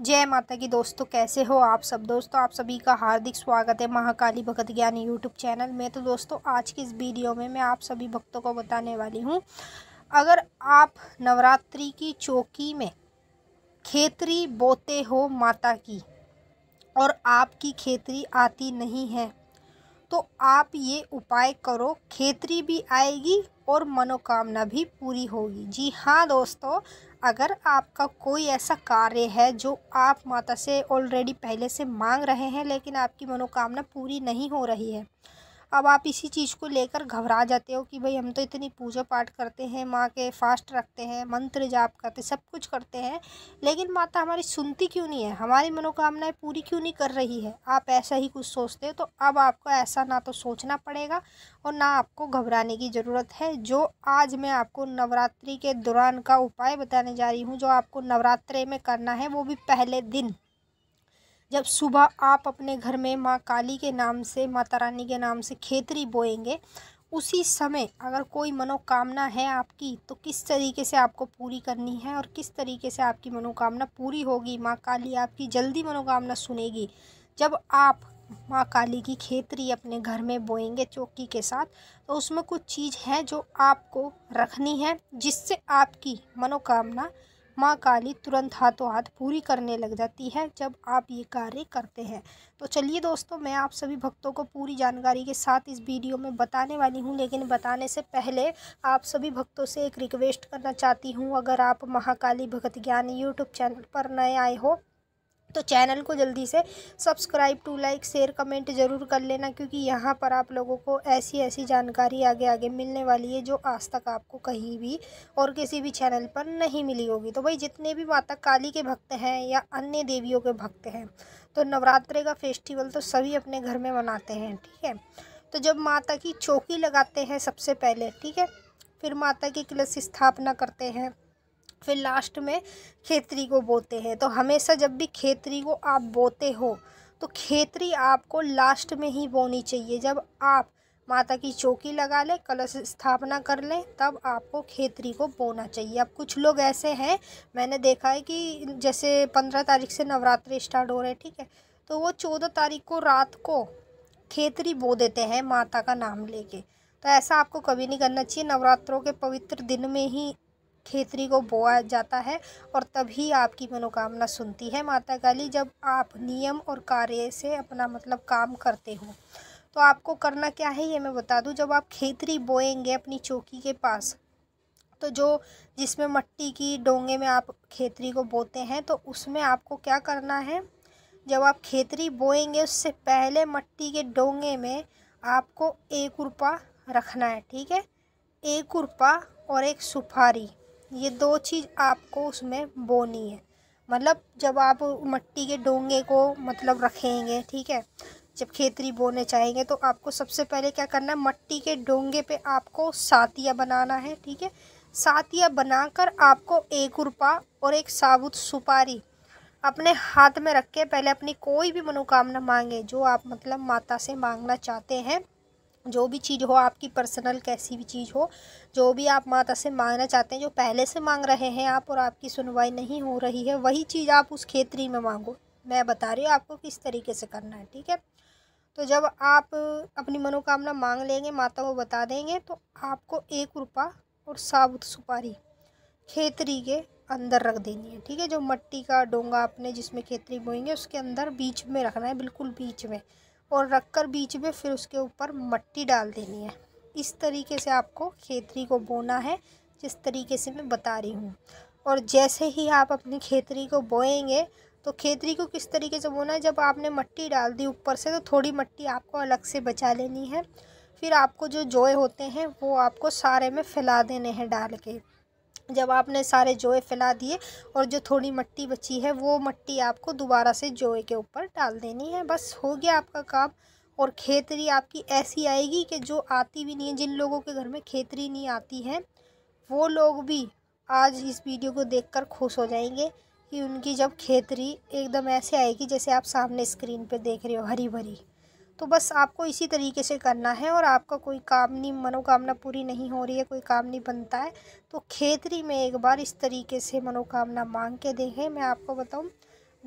जय माता की दोस्तों तो कैसे हो आप सब दोस्तों आप सभी का हार्दिक स्वागत है महाकाली भगत ज्ञान यूट्यूब चैनल में तो दोस्तों आज की इस वीडियो में मैं आप सभी भक्तों को बताने वाली हूँ अगर आप नवरात्रि की चौकी में खेतरी बोते हो माता की और आपकी खेतरी आती नहीं है तो आप ये उपाय करो खेतरी भी आएगी और मनोकामना भी पूरी होगी जी हाँ दोस्तों अगर आपका कोई ऐसा कार्य है जो आप माता से ऑलरेडी पहले से मांग रहे हैं लेकिन आपकी मनोकामना पूरी नहीं हो रही है अब आप इसी चीज़ को लेकर घबरा जाते हो कि भाई हम तो इतनी पूजा पाठ करते हैं माँ के फास्ट रखते हैं मंत्र जाप करते सब कुछ करते हैं लेकिन माता हमारी सुनती क्यों नहीं है हमारी मनोकामनाएं पूरी क्यों नहीं कर रही है आप ऐसा ही कुछ सोचते हो तो अब आपको ऐसा ना तो सोचना पड़ेगा और ना आपको घबराने की ज़रूरत है जो आज मैं आपको नवरात्रि के दौरान का उपाय बताने जा रही हूँ जो आपको नवरात्रे में करना है वो भी पहले दिन जब सुबह आप अपने घर में माँ काली के नाम से माता रानी के नाम से खेतरी बोएंगे उसी समय अगर कोई मनोकामना है आपकी तो किस तरीके से आपको पूरी करनी है और किस तरीके से आपकी मनोकामना पूरी होगी माँ काली आपकी जल्दी मनोकामना सुनेगी जब आप माँ काली की खेतरी अपने घर में बोएंगे चौकी के साथ तो उसमें कुछ चीज़ है जो आपको रखनी है जिससे आपकी मनोकामना माँ काली तुरंत हाथों हाथ पूरी करने लग जाती है जब आप ये कार्य करते हैं तो चलिए दोस्तों मैं आप सभी भक्तों को पूरी जानकारी के साथ इस वीडियो में बताने वाली हूँ लेकिन बताने से पहले आप सभी भक्तों से एक रिक्वेस्ट करना चाहती हूँ अगर आप महाकाली भगत ज्ञान यूट्यूब चैनल पर नए आए हो तो चैनल को जल्दी से subscribe to like share comment ज़रूर कर लेना क्योंकि यहाँ पर आप लोगों को ऐसी ऐसी जानकारी आगे आगे मिलने वाली है जो आज तक आपको कहीं भी और किसी भी चैनल पर नहीं मिली होगी तो भाई जितने भी माता काली के भक्त हैं या अन्य देवियों के भक्त हैं तो नवरात्रे का फेस्टिवल तो सभी अपने घर में मनाते हैं ठीक है तो जब माता की चौकी लगाते हैं सबसे पहले ठीक है फिर माता की कलश स्थापना करते हैं फिर लास्ट में खेतरी को बोते हैं तो हमेशा जब भी खेतरी को आप बोते हो तो खेतरी आपको लास्ट में ही बोनी चाहिए जब आप माता की चौकी लगा लें कलश स्थापना कर लें तब आपको खेतरी को बोना चाहिए अब कुछ लोग ऐसे हैं मैंने देखा है कि जैसे पंद्रह तारीख से नवरात्रि स्टार्ट हो रहे हैं ठीक है तो वो चौदह तारीख को रात को खेतरी बो देते हैं माता का नाम लेके तो ऐसा आपको कभी नहीं करना चाहिए नवरात्रों के पवित्र दिन में ही खेतरी को बोया जाता है और तभी आपकी मनोकामना सुनती है माता काली जब आप नियम और कार्य से अपना मतलब काम करते हो तो आपको करना क्या है ये मैं बता दूं जब आप खेतरी बोएंगे अपनी चौकी के पास तो जो जिसमें मट्टी की डोंगे में आप खेतरी को बोते हैं तो उसमें आपको क्या करना है जब आप खेतरी बोएंगे उससे पहले मट्टी के डोंगे में आपको एक रुपा रखना है ठीक है एक रुपा और एक सुपारी ये दो चीज़ आपको उसमें बोनी है मतलब जब आप मिट्टी के डोंगे को मतलब रखेंगे ठीक है जब खेतरी बोने चाहेंगे तो आपको सबसे पहले क्या करना है मिट्टी के डोंगे पे आपको सातिया बनाना है ठीक है सातिया बनाकर आपको एक रुपा और एक साबुत सुपारी अपने हाथ में रख के पहले अपनी कोई भी मनोकामना मांगे जो आप मतलब माता से मांगना चाहते हैं जो भी चीज़ हो आपकी पर्सनल कैसी भी चीज़ हो जो भी आप माता से मांगना चाहते हैं जो पहले से मांग रहे हैं आप और आपकी सुनवाई नहीं हो रही है वही चीज़ आप उस खेतरी में मांगो मैं बता रही हूँ आपको किस तरीके से करना है ठीक है तो जब आप अपनी मनोकामना मांग लेंगे माता को बता देंगे तो आपको एक रुपा और साबुत सुपारी खेतरी के अंदर रख देनी है ठीक है जो मट्टी का डोंगा आपने जिसमें खेतरी बोएंगे उसके अंदर बीच में रखना है बिल्कुल बीच में और रखकर बीच में फिर उसके ऊपर मट्टी डाल देनी है इस तरीके से आपको खेतरी को बोना है जिस तरीके से मैं बता रही हूँ और जैसे ही आप अपनी खेतरी को बोएंगे तो खेतरी को किस तरीके से बोना है जब आपने मट्टी डाल दी ऊपर से तो थोड़ी मट्टी आपको अलग से बचा लेनी है फिर आपको जो जोए होते हैं वो आपको सारे में फैला देने हैं डाल के जब आपने सारे जोए फैला दिए और जो थोड़ी मट्टी बची है वो मट्टी आपको दोबारा से जोए के ऊपर डाल देनी है बस हो गया आपका काम और खेतरी आपकी ऐसी आएगी कि जो आती भी नहीं है जिन लोगों के घर में खेतरी नहीं आती है वो लोग भी आज इस वीडियो को देखकर खुश हो जाएंगे कि उनकी जब खेतरी एकदम ऐसे आएगी जैसे आप सामने स्क्रीन पर देख रहे हो हरी भरी तो बस आपको इसी तरीके से करना है और आपका कोई काम नहीं मनोकामना पूरी नहीं हो रही है कोई काम नहीं बनता है तो खेतरी में एक बार इस तरीके से मनोकामना मांग के देखें मैं आपको बताऊँ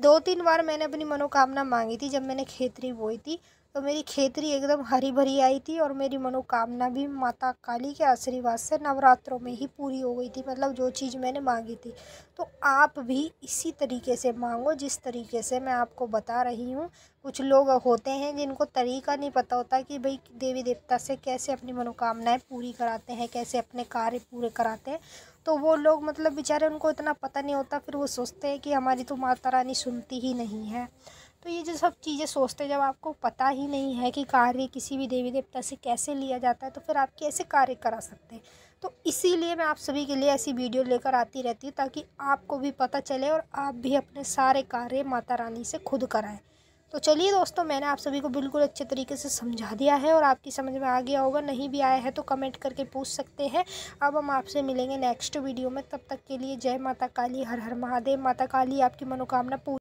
दो तीन बार मैंने अपनी मनोकामना मांगी थी जब मैंने खेतरी बोई थी तो मेरी खेतरी एकदम हरी भरी आई थी और मेरी मनोकामना भी माता काली के आशीर्वाद से नवरात्रों में ही पूरी हो गई थी मतलब जो चीज़ मैंने मांगी थी तो आप भी इसी तरीके से मांगो जिस तरीके से मैं आपको बता रही हूँ कुछ लोग होते हैं जिनको तरीका नहीं पता होता कि भाई देवी देवता से कैसे अपनी मनोकामनाएँ पूरी कराते हैं कैसे अपने कार्य पूरे कराते हैं तो वो लोग मतलब बेचारे उनको इतना पता नहीं होता फिर वो सोचते हैं कि हमारी तो माता रानी सुनती ही नहीं है तो ये जो सब चीज़ें सोचते जब आपको पता ही नहीं है कि कार्य किसी भी देवी देवता से कैसे लिया जाता है तो फिर आप कैसे कार्य करा सकते हैं तो इसीलिए मैं आप सभी के लिए ऐसी वीडियो लेकर आती रहती हूँ ताकि आपको भी पता चले और आप भी अपने सारे कार्य माता रानी से खुद कराएं तो चलिए दोस्तों मैंने आप सभी को बिल्कुल अच्छे तरीके से समझा दिया है और आपकी समझ में आ गया होगा नहीं भी आया है तो कमेंट करके पूछ सकते हैं अब हम आपसे मिलेंगे नेक्स्ट वीडियो में तब तक के लिए जय माता काली हर हर महादेव माता काली आपकी मनोकामना पूरी